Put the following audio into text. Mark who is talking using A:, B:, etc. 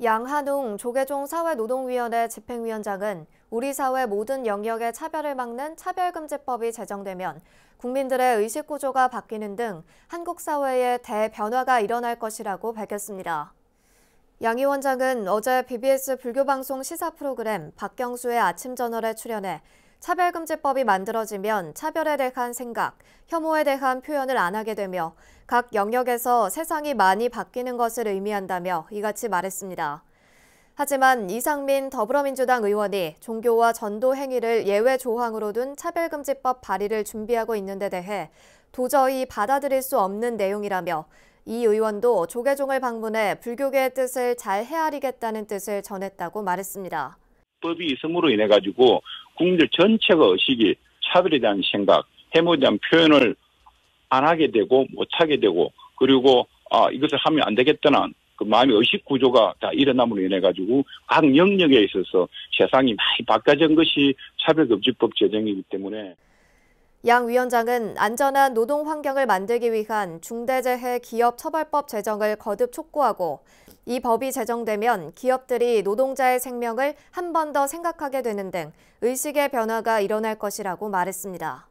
A: 양한웅 조계종 사회노동위원회 집행위원장은 우리 사회 모든 영역의 차별을 막는 차별금지법이 제정되면 국민들의 의식구조가 바뀌는 등 한국 사회에 대변화가 일어날 것이라고 밝혔습니다. 양 위원장은 어제 BBS 불교방송 시사 프로그램 박경수의 아침 저널에 출연해 차별금지법이 만들어지면 차별에 대한 생각, 혐오에 대한 표현을 안 하게 되며 각 영역에서 세상이 많이 바뀌는 것을 의미한다며 이같이 말했습니다. 하지만 이상민 더불어민주당 의원이 종교와 전도 행위를 예외 조항으로 둔 차별금지법 발의를 준비하고 있는 데 대해 도저히 받아들일 수 없는 내용이라며 이 의원도 조계종을 방문해 불교계의 뜻을 잘 헤아리겠다는 뜻을 전했다고 말했습니다.
B: 법이 있음으로 인해 가지고 국민들 전체가 의식이 차별에 대한 생각, 해무에 대한 표현을 안 하게 되고 못 하게 되고 그리고 아 이것을 하면 안 되겠다는 그 마음의 의식 구조가 다 일어남으로 인해 가지고 각 영역에 있어서 세상이 많이 바뀌어진 것이 차별금지법 제정이기 때문에
A: 양 위원장은 안전한 노동 환경을 만들기 위한 중대재해 기업 처벌법 제정을 거듭 촉구하고 이 법이 제정되면 기업들이 노동자의 생명을 한 번 더 생각하게 되는 등 의식의 변화가 일어날 것이라고 말했습니다.